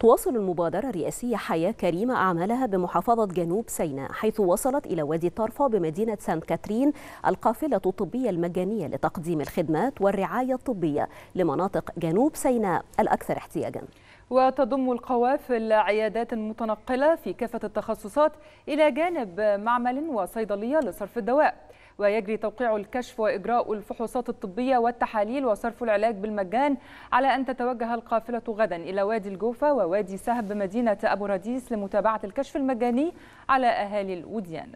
تواصل المبادرة الرئاسية حياة كريمة أعمالها بمحافظة جنوب سيناء حيث وصلت إلى وادي طرفة بمدينة سانت كاترين القافلة الطبية المجانية لتقديم الخدمات والرعاية الطبية لمناطق جنوب سيناء الأكثر احتياجاً وتضم القوافل عيادات متنقلة في كافة التخصصات إلى جانب معمل وصيدلية لصرف الدواء ويجري توقيع الكشف وإجراء الفحوصات الطبية والتحاليل وصرف العلاج بالمجان على أن تتوجه القافلة غدا إلى وادي الجوفة ووادي سهب مدينة أبو رديس لمتابعة الكشف المجاني على أهالي الوديان